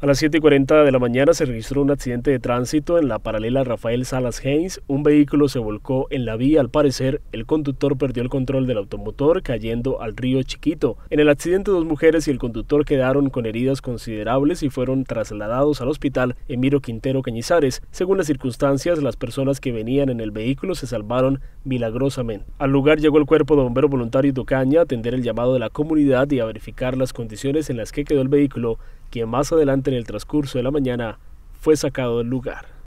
A las 7.40 de la mañana se registró un accidente de tránsito en la paralela Rafael Salas Haines. Un vehículo se volcó en la vía. Al parecer, el conductor perdió el control del automotor cayendo al río Chiquito. En el accidente, dos mujeres y el conductor quedaron con heridas considerables y fueron trasladados al hospital Emiro Quintero Cañizares. Según las circunstancias, las personas que venían en el vehículo se salvaron milagrosamente. Al lugar llegó el cuerpo de bomberos voluntarios Tocaña a atender el llamado de la comunidad y a verificar las condiciones en las que quedó el vehículo quien más adelante en el transcurso de la mañana fue sacado del lugar.